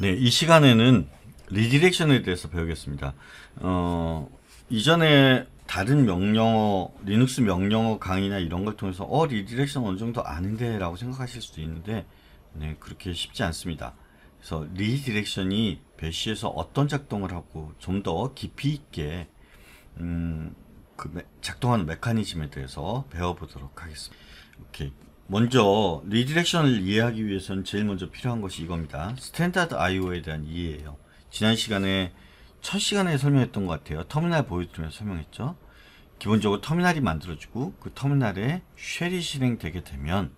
네, 이 시간에는 리디렉션에 대해서 배우겠습니다. 어, 이전에 다른 명령어, 리눅스 명령어 강의나 이런 걸 통해서 어, 리디렉션 어느 정도 아는데 라고 생각하실 수도 있는데 네, 그렇게 쉽지 않습니다. 그래서 리디렉션이 배시에서 어떤 작동을 하고 좀 더 깊이 있게 음, 그 작동하는 메커니즘에 대해서 배워보도록 하겠습니다. 오케이. 먼저 리디렉션을 이해하기 위해서는 제일 먼저 필요한 것이 이겁니다. 스탠다드 IO에 대한 이해예요. 지난 시간에 첫 시간에 설명했던 것 같아요. 터미널 보여드리면서 설명했죠. 기본적으로 터미널이 만들어지고 그 터미널에 쉘이 실행되게 되면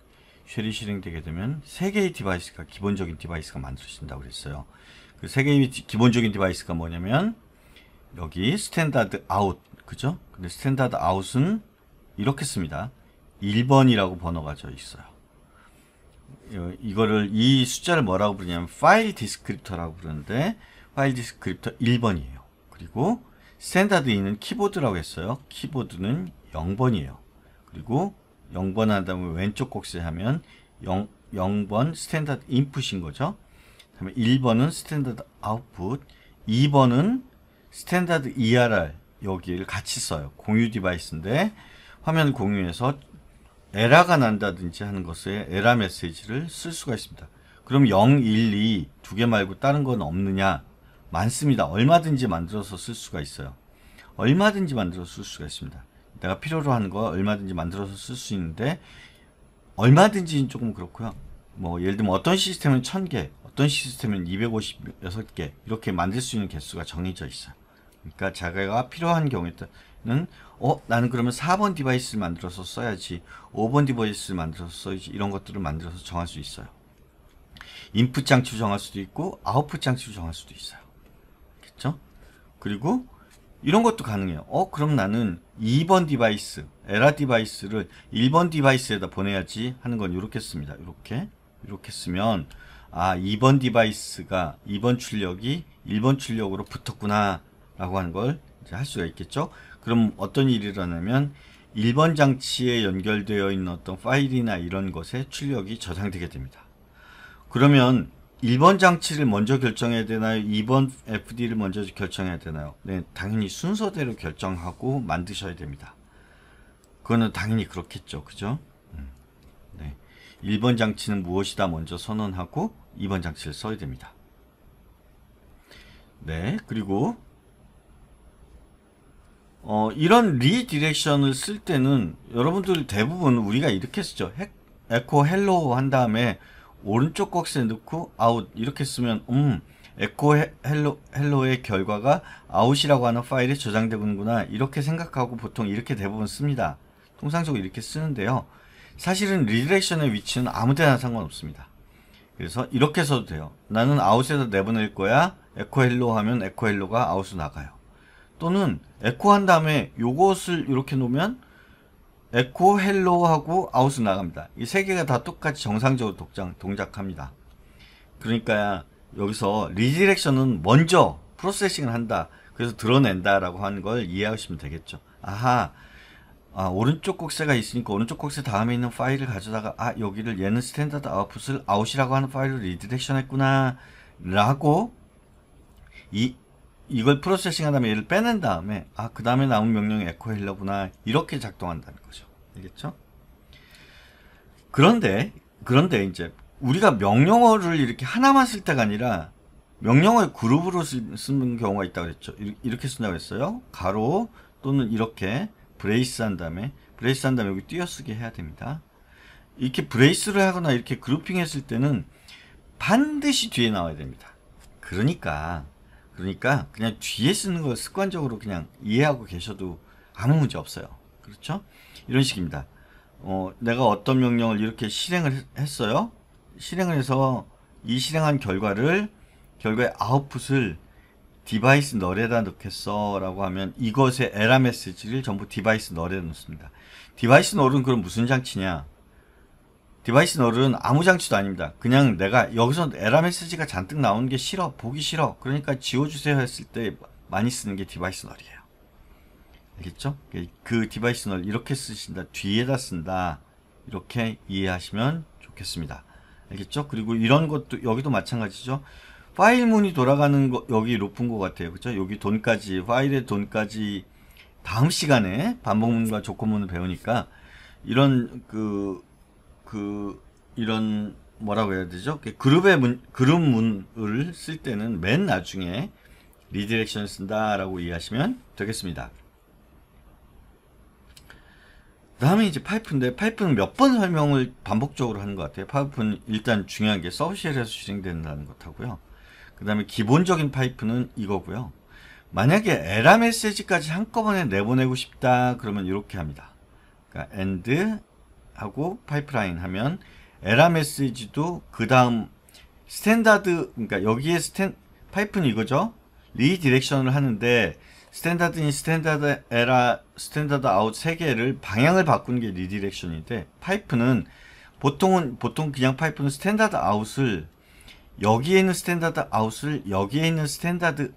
쉘이 실행되게 되면 세 개의 디바이스가 기본적인 디바이스가 만들어진다고 그랬어요. 그 세 개의 기본적인 디바이스가 뭐냐면 여기 스탠다드 아웃 그죠? 근데 스탠다드 아웃은 이렇게 씁니다. 1번이라고 번호가 져 있어요. 어, 이거를 이 숫자를 뭐라고 부르냐면 파일 디스크립터라고 부르는데 파일 디스크립터 1번이에요. 그리고 스탠다드 있는 키보드라고 했어요. 키보드는 0번이에요. 그리고 0번 한 다음에 왼쪽 곡선에 하면 0, 0번 스탠다드 인풋인 거죠. 다음에 1번은 스탠다드 아웃풋, 2번은 스탠다드 ERR 여기를 같이 써요. 공유 디바이스인데 화면 공유해서 에라가 난다든지 하는 것에 에라 메시지를 쓸 수가 있습니다. 그럼 0, 1, 2 두 개 말고 다른 건 없느냐? 많습니다. 얼마든지 만들어서 쓸 수가 있어요. 얼마든지 만들어서 쓸 수가 있습니다. 내가 필요로 하는 거 얼마든지 만들어서 쓸 수 있는데 얼마든지 조금 그렇고요. 뭐 예를 들면 어떤 시스템은 1000개, 어떤 시스템은 256개 이렇게 만들 수 있는 개수가 정해져 있어요. 그러니까 자가 필요한 경우에는 어 나는 그러면 4번 디바이스를 만들어서 써야지 5번 디바이스를 만들어서 써야지 이런 것들을 만들어서 정할 수 있어요 인풋 장치 정할 수도 있고 아웃풋 장치 정할 수도 있어요 그렇죠? 그리고 이런 것도 가능해요 어 그럼 나는 2번 디바이스 에라 디바이스를 1번 디바이스에다 보내야지 하는 건 이렇게 씁니다 이렇게 이렇게 쓰면 아 2번 디바이스가 2번 출력이 1번 출력으로 붙었구나 라고 하는 걸 할 수가 있겠죠 그럼 어떤 일이 일어나면 1번 장치에 연결되어 있는 어떤 파일이나 이런 것에 출력이 저장되게 됩니다 그러면 1번 장치를 먼저 결정해야 되나요? 2번 FD를 먼저 결정해야 되나요? 네, 당연히 순서대로 결정하고 만드셔야 됩니다. 그거는 당연히 그렇겠죠. 그죠? 음. 네. 1번 장치는 무엇이다 먼저 선언하고 2번 장치를 써야 됩니다. 네, 그리고 어, 이런 리디렉션을 쓸 때는 여러분들 대부분 우리가 이렇게 쓰죠. 해, 에코 헬로우 한 다음에 오른쪽 꺽쇠 넣고 아웃 이렇게 쓰면 음 에코 헬로, 헬로 헬로의 결과가 아웃이라고 하는 파일에 저장되는구나 이렇게 생각하고 보통 이렇게 대부분 씁니다. 통상적으로 이렇게 쓰는데요. 사실은 리렉션의 디 위치는 아무데나 상관없습니다. 그래서 이렇게 써도 돼요. 나는 아웃에서 내보낼 거야. 에코 헬로 하면 에코 헬로가 아웃으로 나가요. 또는 에코 한 다음에 요것을 이렇게 놓으면 에코 헬로 하고 아웃은 나갑니다. 이 세 개가 다 똑같이 정상적으로 독장, 동작합니다. 그러니까 여기서 리디렉션은 먼저 프로세싱을 한다. 그래서 드러낸다라고 하는 걸 이해하시면 되겠죠. 아하, 아, 오른쪽 곡새가 있으니까 오른쪽 곡새 다음에 있는 파일을 가져다가 아 여기를 얘는 스탠다드 아웃풋을 아웃이라고 하는 파일로 리디렉션 했구나 라고 이 이걸 프로세싱한 다음에 얘를 빼낸 다음에 아 그 다음에 나온 명령이 에코 헬러구나 이렇게 작동한다는 거죠 알겠죠? 그런데 그런데 이제 우리가 명령어를 이렇게 하나만 쓸 때가 아니라 명령어의 그룹으로 쓰는 경우가 있다고 했죠 이렇게 쓴다고 했어요 가로 또는 이렇게 브레이스 한 다음에 브레이스 한 다음에 여기 띄어쓰기 해야 됩니다 이렇게 브레이스를 하거나 이렇게 그룹핑 했을 때는 반드시 뒤에 나와야 됩니다 그러니까 그러니까 그냥 뒤에 쓰는 걸 습관적으로 그냥 이해하고 계셔도 아무 문제 없어요. 그렇죠? 이런 식입니다. 어, 내가 어떤 명령을 이렇게 실행을 했어요. 실행을 해서 이 실행한 결과를 결과의 아웃풋을 디바이스 널에다 넣겠어 라고 하면 이것의 에라 메시지를 전부 디바이스 널에 넣습니다. 디바이스 널은 그럼 무슨 장치냐? 디바이스 널은 아무 장치도 아닙니다. 그냥 내가 여기서 에러 메시지가 잔뜩 나오는 게 싫어, 보기 싫어, 그러니까 지워주세요 했을 때 많이 쓰는 게 디바이스 널이에요. 알겠죠? 그 디바이스 널 이렇게 쓰신다, 뒤에다 쓴다 이렇게 이해하시면 좋겠습니다. 알겠죠? 그리고 이런 것도 여기도 마찬가지죠. 파일 문이 돌아가는 거 여기 높은 것 같아요. 그렇죠? 여기 돈까지 파일의 돈까지 다음 시간에 반복문과 조건문을 배우니까 이런 그그 이런 뭐라고 해야 되죠? 그룹의 문, 그룹 문을 쓸 때는 맨 나중에 리디렉션을 쓴다라고 이해하시면 되겠습니다. 다음에 이제 파이프인데 파이프는 몇 번 설명을 반복적으로 하는 것 같아요. 파이프는 일단 중요한 게 서브쉘에서 실행된다는 것하고요. 그 다음에 기본적인 파이프는 이거고요. 만약에 에라 메시지까지 한꺼번에 내보내고 싶다 그러면 이렇게 합니다. 그러니까 end 하고 파이프라인 하면 에라 메시지도 그 다음 스탠다드 그러니까 여기에 스탠 파이프는 이거죠 리디렉션을 하는데 스탠다드인 스탠다드 에라 스탠다드 아웃 세 개를 방향을 바꾸는 게 리디렉션인데 파이프는 보통은 보통 그냥 파이프는 스탠다드 아웃을 여기에 있는 스탠다드 아웃을 여기에 있는 스탠다드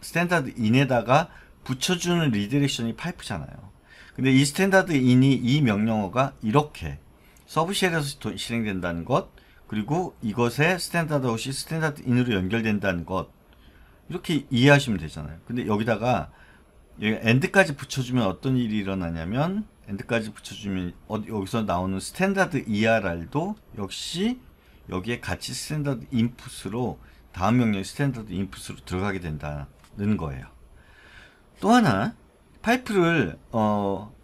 스탠다드 인에다가 붙여주는 리디렉션이 파이프잖아요. 근데 이 스탠다드 인이 이 명령어가 이렇게 서브쉘에서 실행된다는 것 그리고 이것에 스탠다드 없이 스탠다드 인으로 연결된다는 것 이렇게 이해하시면 되잖아요. 근데 여기다가 여 예, 엔드까지 붙여주면 어떤 일이 일어나냐면 엔드까지 붙여주면 어, 여기서 나오는 스탠다드 ERR도 역시 여기에 같이 스탠다드 인풋으로 다음 명령 스탠다드 인풋으로 들어가게 된다는 거예요. 또 하나 파이프를 어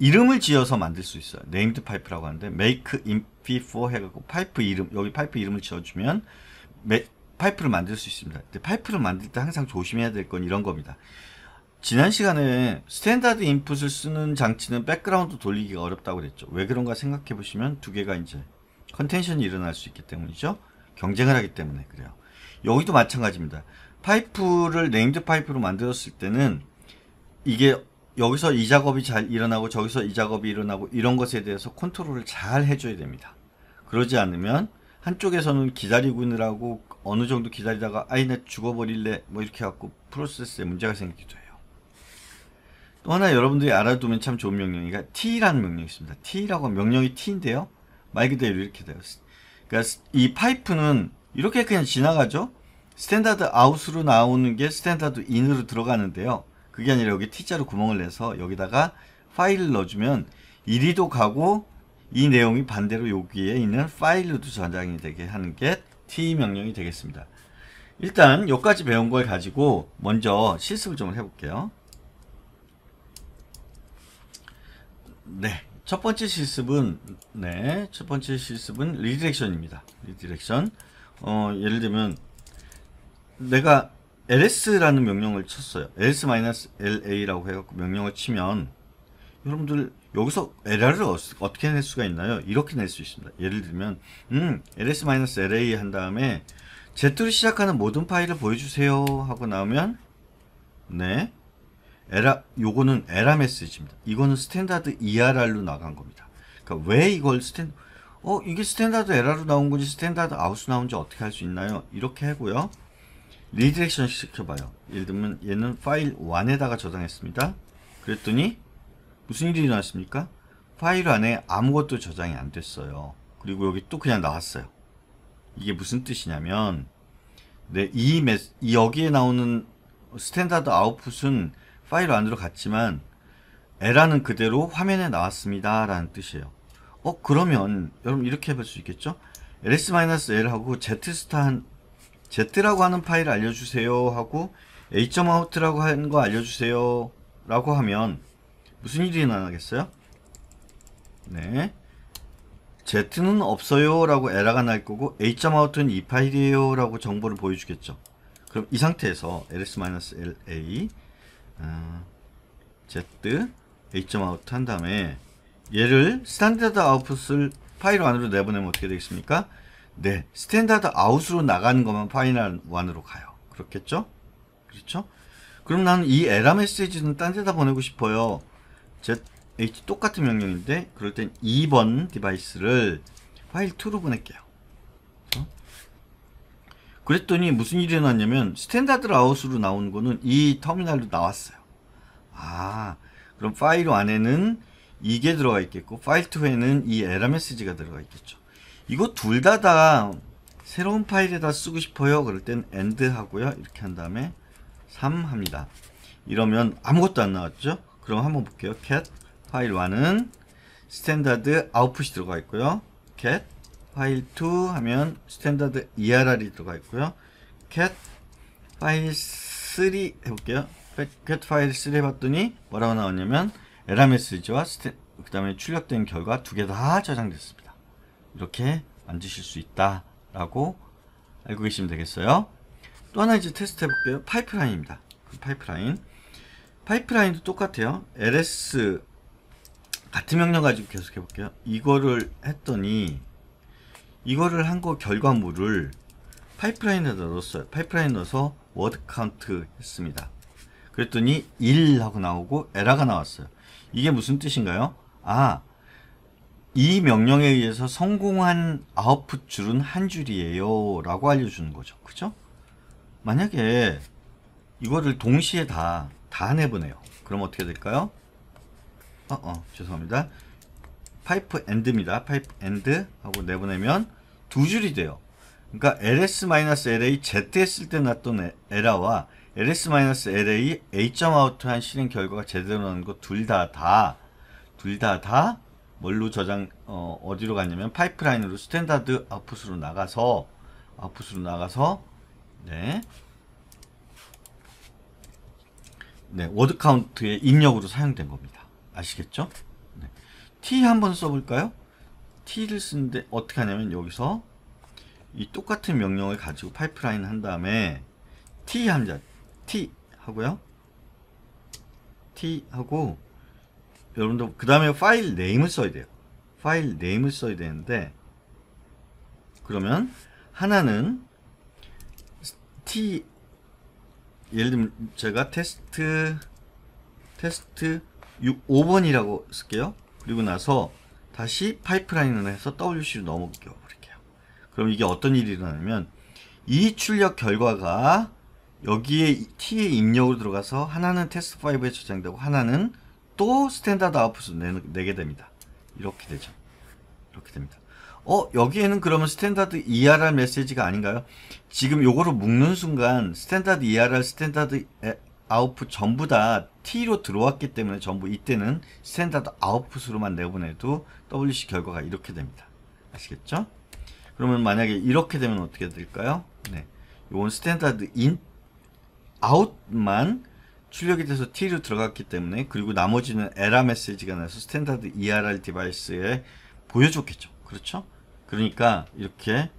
이름을 지어서 만들 수 있어요. 네임드 파이프라고 하는데 make infi f 해갖고 파이프 이름 여기 파이프 이름을 지어주면 메, 파이프를 만들 수 있습니다. 근데 파이프를 만들 때 항상 조심해야 될 건 이런 겁니다. 지난 시간에 스탠다드 인풋을 쓰는 장치는 백그라운드 돌리기가 어렵다고 그랬죠. 왜 그런가 생각해 보시면 두 개가 이제 컨텐션이 일어날 수 있기 때문이죠. 경쟁을 하기 때문에 그래요. 여기도 마찬가지입니다. 파이프를 네임드 파이프로 만들었을 때는 이게 여기서 이 작업이 잘 일어나고 저기서 이 작업이 일어나고 이런 것에 대해서 컨트롤을 잘 해줘야 됩니다. 그러지 않으면 한쪽에서는 기다리고 있느라고 어느 정도 기다리다가 아이 나 죽어버릴래 뭐 이렇게 갖고 프로세스에 문제가 생기기도 해요. 또 하나 여러분들이 알아두면 참 좋은 명령이가 t라는 명령이 있습니다. t라고 명령이 t인데요. 말 그대로 이렇게 돼요. 그러니까 이 파이프는 이렇게 그냥 지나가죠. 스탠다드 아웃으로 나오는 게 스탠다드 인으로 들어가는데요. 그게 아니라 여기 T자로 구멍을 내서 여기다가 파일을 넣어주면 이리도 가고 이 내용이 반대로 여기에 있는 파일로도 저장이 되게 하는 게 T 명령이 되겠습니다. 일단 여기까지 배운 걸 가지고 먼저 실습을 좀 해볼게요. 네, 첫 번째 실습은 네, 첫 번째 실습은 리디렉션입니다. 리디렉션. 어, 예를 들면 내가 ls라는 명령을 쳤어요. ls-la라고 해갖고 명령을 치면 여러분들 여기서 error을 어떻게 낼 수가 있나요? 이렇게 낼 수 있습니다. 예를 들면 음, ls-la 한 다음에 z2를 시작하는 모든 파일을 보여주세요 하고 나오면 네 에라 요거는 에라 메시지입니다. 이거는 스탠다드 ERR로 나간 겁니다. 그러니까 왜 이걸 스탠 어 이게 스탠다드 에라로 나온 건지 스탠다드 아웃으로 나온지 어떻게 할 수 있나요? 이렇게 하고요. 리디렉션 시켜봐요. 예를 들면 얘는 파일 1에다가 저장했습니다. 그랬더니 무슨 일이 일어났습니까? 파일 안에 아무것도 저장이 안 됐어요. 그리고 여기 또 그냥 나왔어요. 이게 무슨 뜻이냐면 네, 이 메스, 여기에 나오는 스탠다드 아웃풋은 파일 안으로 갔지만 에라는 그대로 화면에 나왔습니다 라는 뜻이에요 어 그러면 여러분 이렇게 해볼 수 있겠죠 ls-l 하고 z 스타 한 z라고 하는 파일 알려주세요 하고 a.out라고 하는 거 알려주세요 라고 하면 무슨 일이 나겠어요? 네. z는 없어요 라고 에러가 날 거고 h o u t 은이 파일이에요 라고 정보를 보여주겠죠. 그럼 이 상태에서 ls-la 어, z h o u t 한 다음에 얘를 스탠다드 아웃풋을 파일 안으로 내보내면 어떻게 되겠습니까? 네, 스탠다드 아웃으로 나가는 것만 파이널 1으로 가요. 그렇겠죠? 그렇죠? 그럼 나는 이 에라 메시지는 딴 데다 보내고 싶어요. ZH 똑같은 명령인데 그럴 땐 2번 디바이스를 파일 2로 보낼게요. 그렇죠? 그랬더니 무슨 일이 일어 났냐면 스탠다드 아웃으로 나온 거는 이 터미널로 나왔어요. 아, 그럼 파일 안에는 이게 들어가 있겠고 파일 2에는 이 에라 메시지가 들어가 있겠죠. 이거 둘 다다 다 새로운 파일에다 쓰고 싶어요. 그럴 땐 end 하고요. 이렇게 한 다음에 3 합니다. 이러면 아무것도 안 나왔죠? 그럼 한번 볼게요. cat 파일 1은 스탠다드 아웃풋이 들어가 있고요. cat 파일 2 하면 스탠다드 ERR이 들어가 있고요. cat 파일 3 해볼게요. cat 파일 3 해봤더니 뭐라고 나왔냐면 에라 메시지와 그 다음에 출력된 결과 두 개 다 저장됐습니다. 이렇게 만드실 수 있다라고 알고 계시면 되겠어요. 또 하나 이제 테스트 해볼게요. 파이프라인입니다. 그 파이프라인. 파이프라인도 똑같아요. ls 같은 명령 가지고 계속 해볼게요. 이거를 했더니 이거를 한 거 결과물을 파이프라인에 넣었어요. 파이프라인 넣어서 워드 카운트 했습니다. 그랬더니 1 하고 나오고 에러가 나왔어요. 이게 무슨 뜻인가요? 아, 이 명령에 의해서 성공한 아웃풋 줄은 한 줄이에요 라고 알려주는 거죠 그죠? 만약에 이거를 동시에 다, 다 내보내요 그럼 어떻게 될까요? 어, 어, 죄송합니다 파이프 엔드입니다 파이프 엔드 하고 내보내면 두 줄이 돼요 그러니까 ls-la z 했을 때 났던 에러와 ls-la a.out한 실행 결과가 제대로 나는 거둘다다둘다다 뭘로 저장 어, 어디로 갔냐면 파이프라인으로 스탠다드 아웃풋으로 나가서 아웃풋으로 나가서 네. 네, 워드 카운트의 입력으로 사용된 겁니다. 아시겠죠? 네. t 한번 써볼까요? t를 쓰는데 어떻게 하냐면 여기서 이 똑같은 명령을 가지고 파이프라인 한 다음에 t 한자 t 하고요. t 하고 여러분들그 다음에 파일 네임을 써야 돼요. 파일 네임을 써야 되는데 그러면 하나는 t 예를 들면 제가 테스트 테스트 5번이라고 쓸게요. 그리고 나서 다시 파이프라인을 해서 WC로 넘어겨 버릴게요. 그럼 이게 어떤 일이 일어나냐면 이 출력 결과가 여기에 T의 입력으로 들어가서 하나는 테스트 5에 저장되고 하나는 또 스탠다드 아웃풋을 내, 내게 됩니다. 이렇게 되죠. 이렇게 됩니다. 어 여기에는 그러면 스탠다드 ERR 메시지가 아닌가요? 지금 요거를 묶는 순간 스탠다드 ERR, 스탠다드 아웃풋 전부 다 T로 들어왔기 때문에 전부 이때는 스탠다드 아웃풋으로만 내보내도 WC 결과가 이렇게 됩니다. 아시겠죠? 그러면 만약에 이렇게 되면 어떻게 될까요? 네, 요건 스탠다드 인 아웃만 출력이 돼서 T로 들어갔기 때문에 그리고 나머지는 에라 메시지가 나서 스탠다드 ERR 디바이스에 보여줬겠죠. 그렇죠? 그러니까 이렇게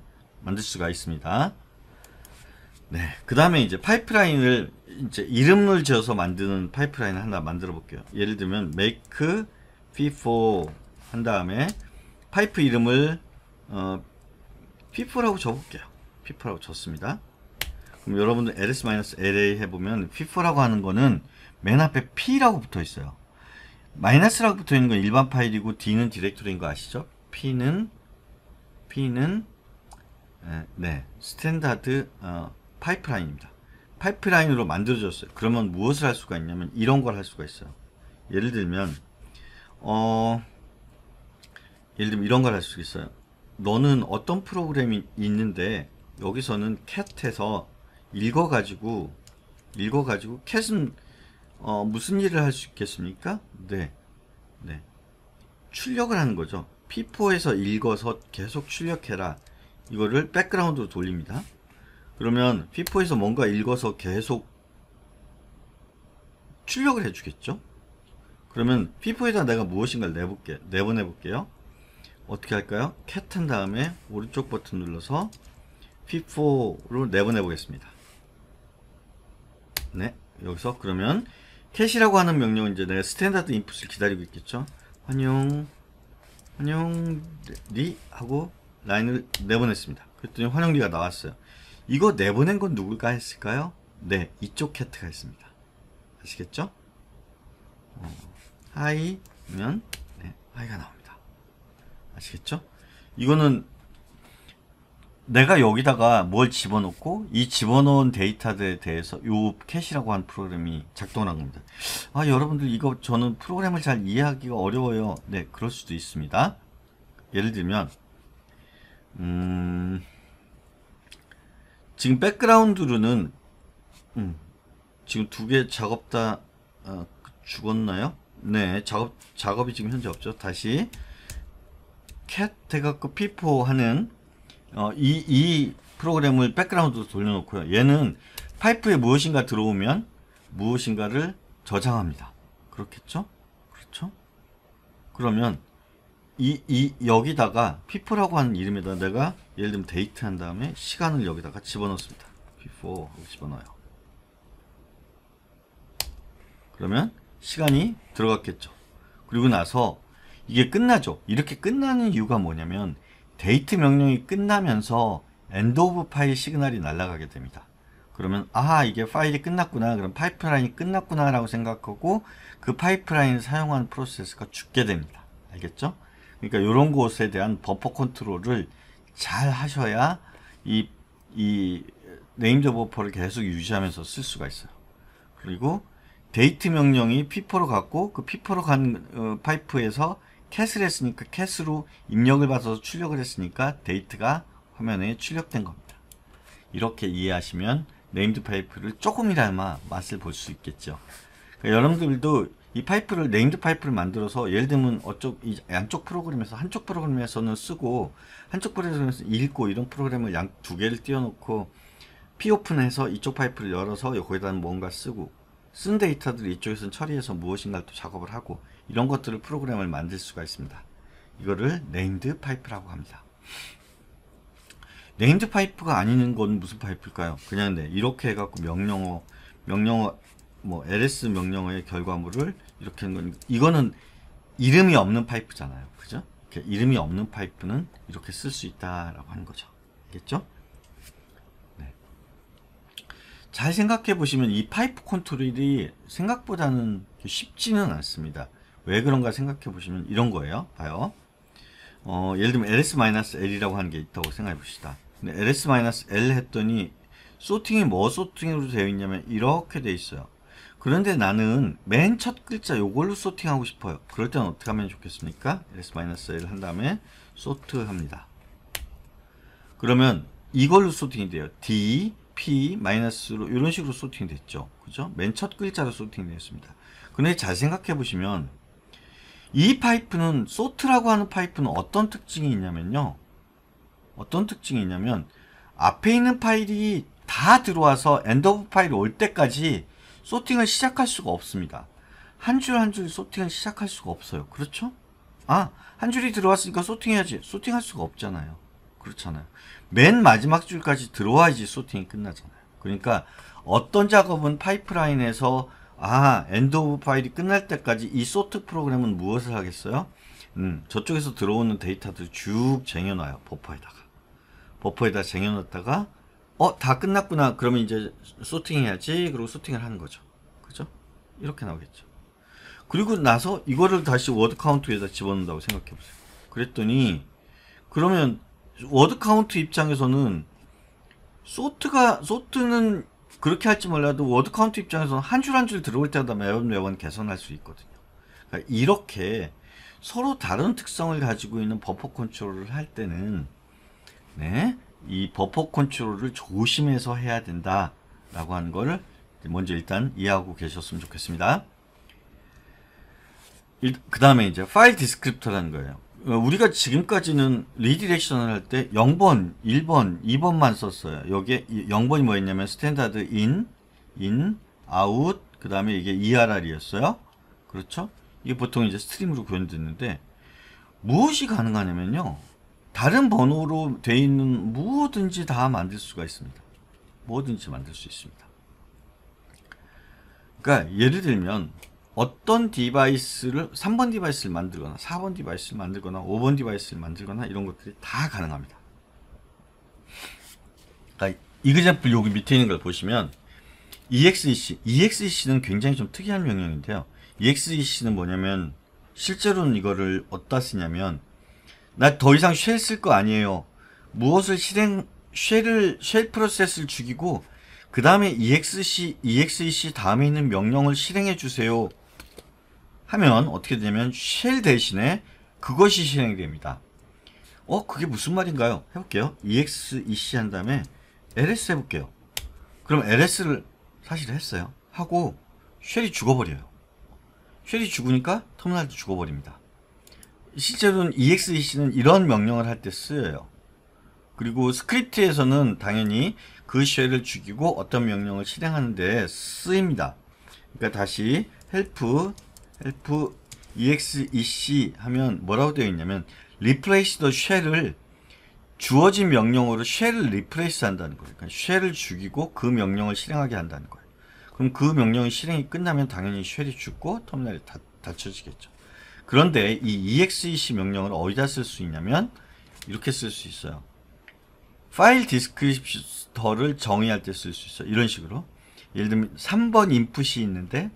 만들 수가 있습니다. 네. 그 다음에 이제 파이프라인을 이제 이름을 지어서 만드는 파이프라인 을 하나 만들어 볼게요. 예를 들면 make f4 한 다음에 파이프 이름을 어, 피프라고 적을게요. 피프라고 적습니다. 그럼 여러분들 ls-la 해보면 FIF라고 하는 거는 맨 앞에 P라고 붙어 있어요. 마이너스라고 붙어 있는 건 일반 파일이고 D는 디렉토리인 거 아시죠? P는 P는 네 스탠다드 어, 파이프라인입니다. 파이프라인으로 만들어졌어요. 그러면 무엇을 할 수가 있냐면 이런 걸 할 수가 있어요. 예를 들면 어 예를 들면 이런 걸 할 수 있어요. 너는 어떤 프로그램이 있는데 여기서는 캣에서 읽어가지고 읽어가지고 캣은 어, 무슨 일을 할 수 있겠습니까? 네, 네. 출력을 하는 거죠. P4에서 읽어서 계속 출력해라. 이거를 백그라운드로 돌립니다. 그러면 P4에서 뭔가 읽어서 계속 출력을 해주겠죠? 그러면 P4에다 내가 무엇인가를 내볼게, 내보내볼게요. 어떻게 할까요? 캣한 다음에 오른쪽 버튼 눌러서 P4로 내보내보겠습니다. 네. 여기서 그러면 캐시라고 하는 명령은 이제 내가 스탠다드 인풋을 기다리고 있겠죠. 환영, 환영, 리 하고 라인을 내보냈습니다. 그랬더니 환영 리가 나왔어요. 이거 내보낸 건 누굴까 했을까요? 네, 이쪽 캐트가 있습니다. 아시겠죠? 어, 하이면 네, 하이가 나옵니다. 아시겠죠? 이거는 내가 여기다가 뭘 집어넣고 이 집어넣은 데이터들에 대해서 요 캐시라고 하는 프로그램이 작동한 겁니다. 아 여러분들 이거 저는 프로그램을 잘 이해하기가 어려워요. 네 그럴 수도 있습니다. 예를 들면 음, 지금 백그라운드로는 음, 지금 두 개 작업 다 아, 죽었나요? 네 작업 작업이 지금 현재 없죠. 다시 캣 a t 대각급 피포 하는 어, 이, 이 프로그램을 백그라운드로 돌려놓고요. 얘는 파이프에 무엇인가 들어오면 무엇인가를 저장합니다. 그렇겠죠? 그렇죠? 그러면 이, 이 여기다가 people라고 하는 이름에다 내가 예를 들면 데이트 한 다음에 시간을 여기다가 집어넣습니다. before 하고 집어넣어요. 그러면 시간이 들어갔겠죠. 그리고 나서 이게 끝나죠. 이렇게 끝나는 이유가 뭐냐면 데이트 명령이 끝나면서 엔드 오브 파일 시그널이 날아가게 됩니다. 그러면 아 이게 파일이 끝났구나 그럼 파이프라인이 끝났구나 라고 생각하고 그 파이프라인을 사용하는 프로세스가 죽게 됩니다. 알겠죠? 그러니까 이런 것에 대한 버퍼 컨트롤을 잘 하셔야 이, 이 네임드 버퍼를 계속 유지하면서 쓸 수가 있어요. 그리고 데이트 명령이 피퍼로 갔고 그 피퍼로 간 어, 파이프에서 캐슬 했으니까 캐으로 입력을 받아서 출력을 했으니까 데이트가 화면에 출력된 겁니다. 이렇게 이해하시면 네임드 파이프를 조금이라마 맛을 볼 수 있겠죠. 그러니까 여러분들도 이 파이프를 네임드 파이프를 만들어서 예를 들면 어쪽 이 양쪽 프로그램에서 한쪽 프로그램에서는 쓰고 한쪽 프로그램에서 읽고 이런 프로그램을 양 두 개를 띄워놓고 피오픈해서 이쪽 파이프를 열어서 거기다 뭔가 쓰고 쓴 데이터들 이쪽에서는 처리해서 무엇인가를 또 작업을 하고 이런 것들을 프로그램을 만들 수가 있습니다. 이거를 네임드 파이프라고 합니다. 네임드 파이프가 아닌 건 무슨 파이프일까요? 그냥 네, 이렇게 해갖고 명령어, 명령어, 뭐 ls 명령어의 결과물을 이렇게 하건 이거는 이름이 없는 파이프잖아요. 그죠? 이름이 없는 파이프는 이렇게 쓸 수 있다라고 하는 거죠. 알겠죠? 네. 잘 생각해 보시면 이 파이프 컨트롤이 생각보다는 쉽지는 않습니다. 왜 그런가 생각해 보시면 이런 거예요. 봐요. 어, 예를 들면 ls-l이라고 하는 게 있다고 생각해 봅시다. ls-l 했더니 소팅이 뭐 소팅으로 되어 있냐면 이렇게 되어 있어요. 그런데 나는 맨 첫 글자 이걸로 소팅하고 싶어요. 그럴 때는 어떻게 하면 좋겠습니까? ls-l 한 다음에 소트 합니다. 그러면 이걸로 소팅이 돼요. d, p, 마이너스로 이런 식으로 소팅이 됐죠. 그죠? 맨 첫 글자로 소팅이 되었습니다. 근데 잘 생각해 보시면 이 파이프는 소트라고 하는 파이프는 어떤 특징이 있냐면요. 어떤 특징이 있냐면 앞에 있는 파일이 다 들어와서 엔더 오브 파일이 올 때까지 소팅을 시작할 수가 없습니다. 한 줄 한 줄 소팅을 시작할 수가 없어요. 그렇죠? 아, 한 줄이 들어왔으니까 소팅해야지. 소팅할 수가 없잖아요. 그렇잖아요. 맨 마지막 줄까지 들어와야지 소팅이 끝나잖아요. 그러니까 어떤 작업은 파이프라인에서 아 엔드 오브 파일이 끝날 때까지 이 소트 프로그램은 무엇을 하겠어요? 음, 저쪽에서 들어오는 데이터들 쭉 쟁여놔요 버퍼에다가 버퍼에다 쟁여놨다가 어다 끝났구나 그러면 이제 소팅해야지 그리고 소팅을 하는 거죠 그죠? 이렇게 나오겠죠 그리고 나서 이거를 다시 워드 카운트에다 집어넣는다고 생각해 보세요 그랬더니 그러면 워드 카운트 입장에서는 소트가 소트는 그렇게 할지 몰라도 워드카운트 입장에서는 한 줄 한 줄 들어올 때마다 매번 매번 개선할 수 있거든요. 그러니까 이렇게 서로 다른 특성을 가지고 있는 버퍼 컨트롤을 할 때는 네, 이 버퍼 컨트롤을 조심해서 해야 된다라고 하는 걸 먼저 일단 이해하고 계셨으면 좋겠습니다. 그 다음에 이제 파일 디스크립터라는 거예요. 어, 우리가 지금까지는 리디렉션을 할 때 0번, 1번, 2번만 썼어요. 여기에 0번이 뭐였냐면 스탠다드 인, 인, 아웃, 그 다음에 이게 ERR이었어요. 그렇죠? 이게 보통 이제 스트림으로 구현됐는데 무엇이 가능하냐면요. 다른 번호로 돼 있는 무엇든지 다 만들 수가 있습니다. 뭐든지 만들 수 있습니다. 그러니까 예를 들면 어떤 디바이스를 3번 디바이스를 만들거나 4번 디바이스를 만들거나 5번 디바이스를 만들거나 이런 것들이 다 가능합니다. 그러니까 이그제플 여기 밑에 있는 걸 보시면 EXEC, EXEC는 굉장히 좀 특이한 명령인데요. EXEC는 뭐냐면 실제로는 이거를 어디다 쓰냐면 나 더 이상 쉘 쓸 거 아니에요. 무엇을 실행 쉘을 쉘 프로세스를 죽이고 그 다음에 EXC, e x e e e c 다음에 있는 명령을 실행해 주세요. 하면 어떻게 되냐면 쉘 대신에 그것이 실행됩니다. 어 그게 무슨 말인가요? 해볼게요. exec 한 다음에 ls 해볼게요. 그럼 ls를 사실 했어요. 하고 쉘이 죽어버려요. 쉘이 죽으니까 터미널도 죽어버립니다. 실제로는 exec는 이런 명령을 할 때 쓰여요. 그리고 스크립트에서는 당연히 그 쉘을 죽이고 어떤 명령을 실행하는데 쓰입니다. 그러니까 다시 help 헬프 exec 하면 뭐라고 되어 있냐면 replace the l l 을 주어진 명령으로 쉘을 리프레스 한다는 거예요. 그러니까 쉘을 죽이고 그 명령을 실행하게 한다는 거예요. 그럼 그 명령의 실행이 끝나면 당연히 쉘이 죽고 터미널이 다, 닫혀지겠죠. 그런데 이 exec 명령을 어디다 쓸 수 있냐면 이렇게 쓸 수 있어요. 파일 디스크립터를 정의할 때 쓸 수 있어요. 이런 식으로. 예를 들면 3번 인풋이 있는데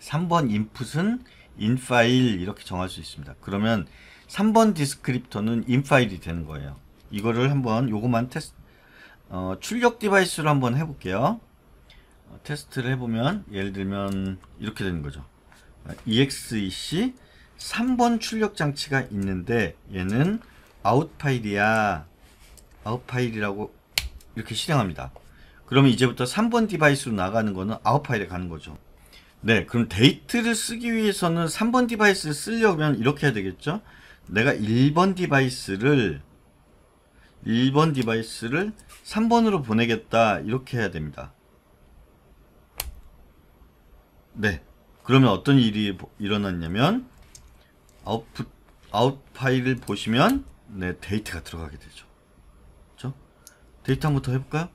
3번 인풋은 인파일 이렇게 정할 수 있습니다. 그러면 3번 디스크립터는 인파일이 되는 거예요. 이거를 한번 요거만 테스트 어, 출력 디바이스로 한번 해볼게요. 어, 테스트를 해보면 예를 들면 이렇게 되는 거죠. exec 3번 출력 장치가 있는데 얘는 아웃 파일이야. 아웃 파일이라고 이렇게 실행합니다. 그러면 이제부터 3번 디바이스로 나가는 거는 아웃 파일에 가는 거죠. 네, 그럼 데이트를 쓰기 위해서는 3번 디바이스를 쓰려면 이렇게 해야 되겠죠? 내가 1번 디바이스를 1번 디바이스를 3번으로 보내겠다 이렇게 해야 됩니다. 네, 그러면 어떤 일이 일어났냐면 아웃풋 아웃 파일을 보시면 네 데이트가 들어가게 되죠. 그렇죠? 데이트 한번 더 해볼까요?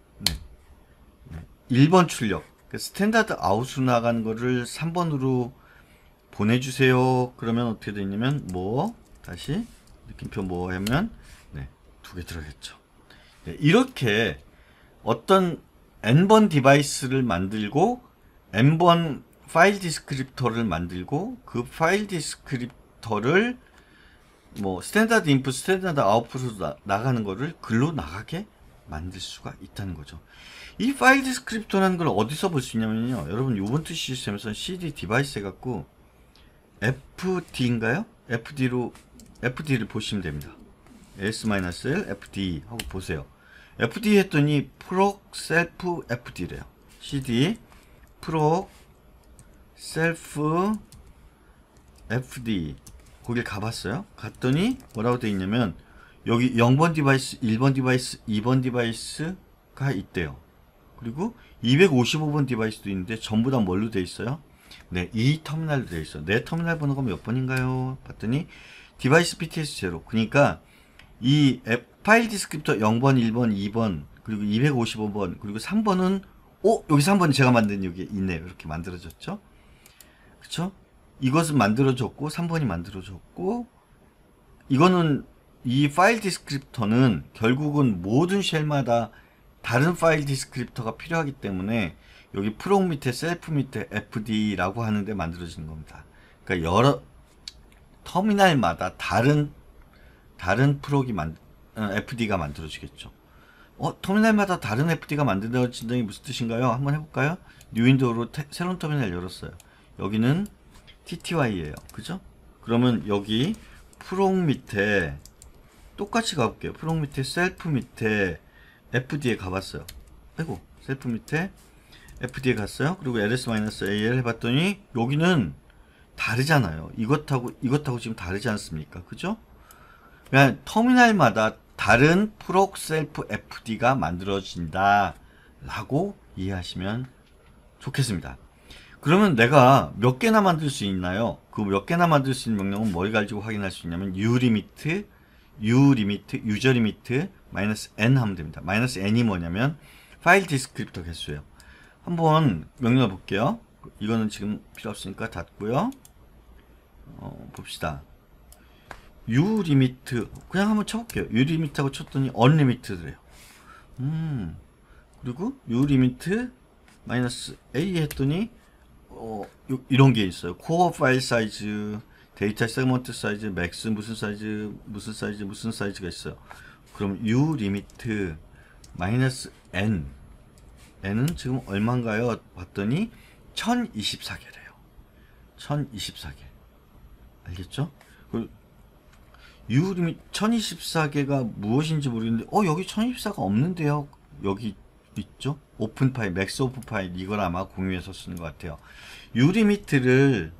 네. 1번 출력 그 스탠다드 아웃으로 나간 거를 3번으로 보내주세요. 그러면 어떻게 되냐면 뭐 다시 느낌표 뭐 하면 네, 두 개 들어겠죠. 네, 이렇게 어떤 n번 디바이스를 만들고 n번 파일 디스크립터를 만들고 그 파일 디스크립터를 뭐 스탠다드 인풋, 스탠다드 아웃풋으로 나, 나가는 거를 글로 나가게 만들 수가 있다는 거죠. 이 파일 디스크립터라는 걸 어디서 볼 수 있냐면요. 여러분 요번트 시스템에서 CD 디바이스 해갖고 FD인가요? FD로 FD를 보시면 됩니다. S-L FD 하고 보세요. FD 했더니 프록 셀프 FD래요. CD 프록 셀프 FD 거길 가봤어요. 갔더니 뭐라고 돼 있냐면 여기 0번 디바이스, 1번 디바이스, 2번 디바이스가 있대요. 그리고 255번 디바이스도 있는데 전부 다 뭘로 돼 있어요? 네, 이 터미널로 돼 있어요. 내 터미널 번호가 몇 번인가요? 봤더니 디바이스 PTS 제로. 그러니까 이 앱, 파일 디스크립터 0번, 1번, 2번, 그리고 255번, 그리고 3번은 오 어? 여기 3번이 제가 만든 여기 있네요. 이렇게 만들어졌죠? 그쵸? 이것은 만들어졌고 3번이 만들어졌고 이거는 이 파일 디스크립터는 결국은 모든 쉘마다 다른 파일 디스크립터가 필요하기 때문에 여기 프롬 밑에 셀프 밑에 fd라고 하는데 만들어진 겁니다. 그러니까 여러 터미널마다 다른 다른 프로기만 어, fd가 만들어지겠죠. 어 터미널마다 다른 fd가 만들어진다니 무슨 뜻인가요? 한번 해볼까요? 뉴 윈도우로 태, 새로운 터미널 열었어요. 여기는 tty예요. 그죠? 그러면 여기 프록 밑에 똑같이 가볼게요. 프롬 밑에 셀프 밑에 FD에 가봤어요. 아이고 셀프 밑에 FD에 갔어요. 그리고 LS-AL 해봤더니 여기는 다르잖아요. 이것하고 이것하고 지금 다르지 않습니까? 그죠? 그냥 터미널마다 다른 프록 셀프 FD가 만들어진다 라고 이해하시면 좋겠습니다. 그러면 내가 몇 개나 만들 수 있나요? 그 몇 개나 만들 수 있는 명령은 뭘 가지고 확인할 수 있냐면 u 리미트 u 리미트, 유저 리미트 마이너스 n 하면 됩니다. 마이너스 n이 뭐냐면 파일 디스크립터 개수예요. 한번 명령을 볼게요. 이거는 지금 필요 없으니까 닫고요. 어, 봅시다. u 리미트 그냥 한번 쳐볼게요. u 리미트하고 쳤더니 언리미트 m 래요음 그리고 u 리미트 마이너스 a 했더니 어, 이런 게 있어요. 코어 파일 사이즈 데이터 세그먼트 사이즈 맥스 무슨 사이즈 무슨 사이즈 무슨 사이즈가 있어요. 그럼 u 리미트 마이너스 n n은 지금 얼마인가요? 봤더니 1024개래요. 1024개. 알겠죠? 그 u 리미 1024개가 무엇인지 모르겠는데 어 여기 1024가 없는데요. 여기 있죠? 오픈파일, 맥스 오픈파일 이걸 아마 공유해서 쓰는 것 같아요. u 리미트를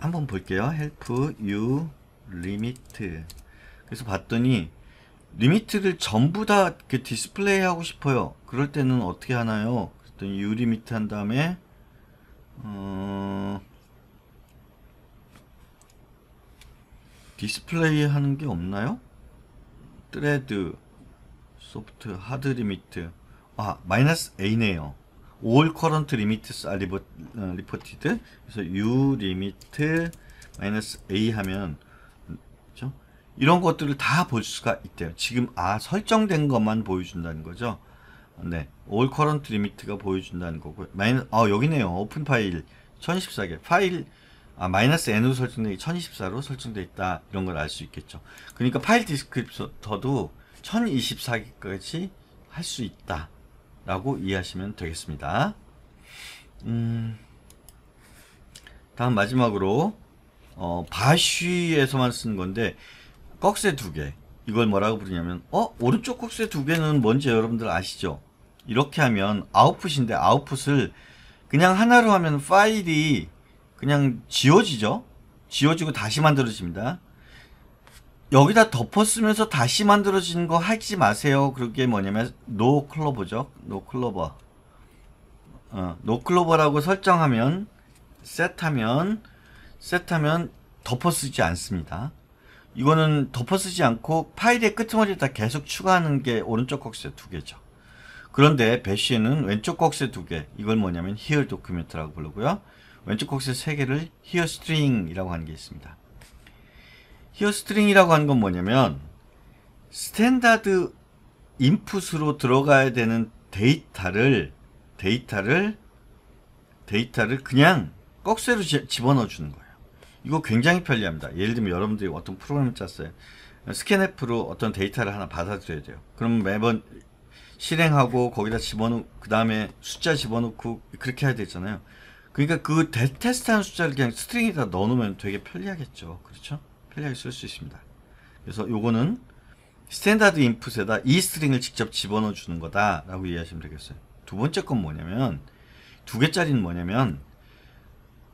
한번 볼게요. help y o 그래서 봤더니 리미트를 전부 다 디스플레이 하고 싶어요. 그럴 때는 어떻게 하나요? 그랬더니 u 리미트 한 다음에 어... 디스플레이 하는 게 없나요? 트레드 소프트 하드 리미트 아 마이너스 A네요 all current limits are reported 그래서 u limit 마이너스 a 하면 그렇죠? 이런 것들을 다 볼 수가 있대요. 지금 아 설정된 것만 보여준다는 거죠. 네, all current limit가 보여준다는 거고 마이너스 아, 여기네요. 오픈 파일 1 0 1 4개 파일 아, 마이너스 n으로 설정된게 1024로 설정되어 있다 이런 걸 알 수 있겠죠. 그러니까 파일 디스크립터도 1024개까지 할 수 있다. 라고 이해하시면 되겠습니다. 음, 다음 마지막으로 어, 바쉬에서만 쓴 건데 꺽쇠 두 개. 이걸 뭐라고 부르냐면 어 오른쪽 꺽쇠 두 개는 뭔지 여러분들 아시죠? 이렇게 하면 아웃풋인데 아웃풋을 그냥 하나로 하면 파일이 그냥 지워지죠? 지워지고 다시 만들어집니다. 여기다 덮어쓰면서 다시 만들어진 거 하지 마세요. 그게 뭐냐면 노 클로버죠. 노 클로버. 노 클로버라고 설정하면 셋하면 셋하면 덮어쓰지 않습니다. 이거는 덮어쓰지 않고 파일의 끄머리에다 계속 추가하는 게 오른쪽 꺽쇠 두 개죠. 그런데 배쉬에는 왼쪽 꺽쇠 두 개, 이걸 뭐냐면 here d o 라고 부르고요. 왼쪽 꺽쇠 세 개를 here s 이라고 하는 게 있습니다. 히어스트링이라고 하는 건 뭐냐면 스탠다드 인풋으로 들어가야 되는 데이터를 데이터를 데이터를 그냥 꺽쇠로 집어넣어 주는 거예요. 이거 굉장히 편리합니다. 예를 들면 여러분들이 어떤 프로그램을 짰어요. 스캔으로 어떤 데이터를 하나 받아들여야 돼요. 그럼 매번 실행하고 거기다 집어넣고 그 다음에 숫자 집어넣고 그렇게 해야 되잖아요. 그러니까 그 테스트한 숫자를 그냥 스트링에다 넣어놓으면 되게 편리하겠죠. 그렇죠? 편리하게 쓸 수 있습니다. 그래서 요거는 스탠다드 인풋에다 이 스트링을 직접 집어넣어 주는 거다 라고 이해하시면 되겠어요. 두 번째 건 뭐냐면 두 개짜리는 뭐냐면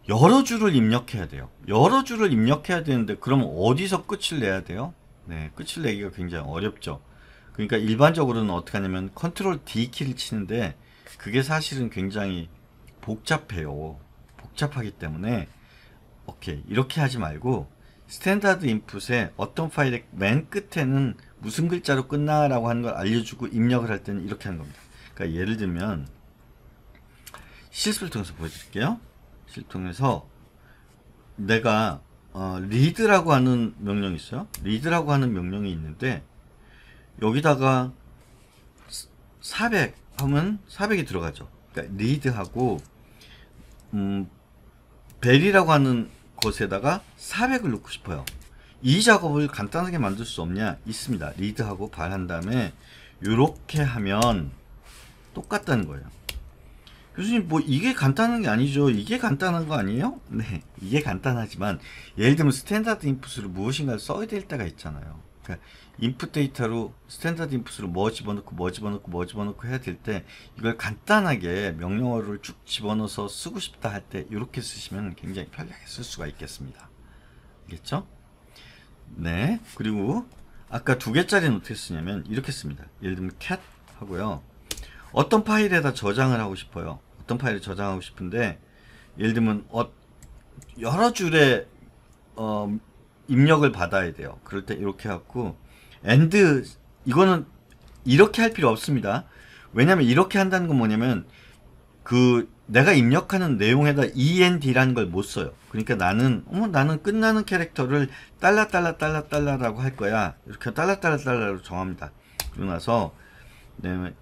여러 줄을 입력해야 돼요. 여러 줄을 입력해야 되는데 그럼 어디서 끝을 내야 돼요? 네, 끝을 내기가 굉장히 어렵죠. 그러니까 일반적으로는 어떻게 하냐면 컨트롤 D 키를 치는데 그게 사실은 굉장히 복잡해요. 복잡하기 때문에 오케이 이렇게 하지 말고 스탠다드 인풋에 어떤 파일의 맨 끝에는 무슨 글자로 끝나라고 하는 걸 알려주고 입력을 할 때는 이렇게 하는 겁니다. 그러니까 예를 들면 실습을 통해서 보여드릴게요. 실습 통해서 내가 어, 리드라고 하는 명령이 있어요. 리드라고 하는 명령이 있는데 여기다가 400 하면 400이 들어가죠. 그러니까 리드하고 음, 벨이라고 하는 것에다가 400을 넣고 싶어요. 이 작업을 간단하게 만들 수 없냐? 있습니다. 리드하고 발한 다음에 이렇게 하면 똑같다는 거예요. 교수님 뭐 이게 간단한 게 아니죠. 이게 간단한 거 아니에요? 네, 이게 간단하지만 예를 들면 스탠다드 인풋을 무엇인가를 써야 될 때가 있잖아요. 그러니까 인풋 데이터로 스탠다드 인풋으로 뭐 집어넣고 뭐 집어넣고 뭐 집어넣고 해야 될 때 이걸 간단하게 명령어를 쭉 집어넣어서 쓰고 싶다 할 때 이렇게 쓰시면 굉장히 편리하게 쓸 수가 있겠습니다. 알겠죠? 네. 그리고 아까 두 개짜리는 어떻게 쓰냐면 이렇게 씁니다. 예를 들면 cat 하고요. 어떤 파일에다 저장을 하고 싶어요. 어떤 파일에 저장하고 싶은데 예를 들면 어, 여러 줄의 어, 입력을 받아야 돼요. 그럴 때 이렇게 갖고 a n 이거는 이렇게 할 필요 없습니다. 왜냐면 이렇게 한다는 건 뭐냐면 그 내가 입력하는 내용에다 end라는 걸 못 써요. 그러니까 나는 어머 나는 끝나는 캐릭터를 달라 달라 달라 달라라고 할 거야. 이렇게 달라 달라 달라로 정합니다. 그러고 나서 그다음에 네,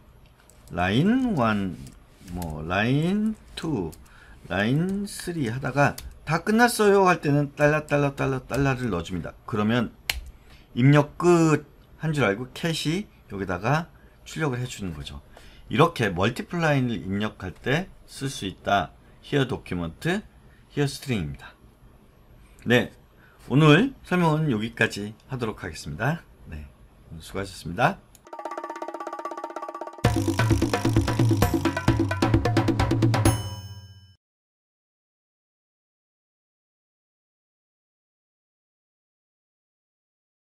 라인 1뭐 라인 2 라인 3 하다가 다 끝났어요 할 때는 달러 달러 달러 달러를 넣어줍니다. 그러면 입력 끝 한 줄 알고 캐시 여기다가 출력을 해주는 거죠. 이렇게 멀티플라인을 입력할 때 쓸 수 있다. here document, here string입니다. 네, 오늘 설명은 여기까지 하도록 하겠습니다. 네, 수고하셨습니다.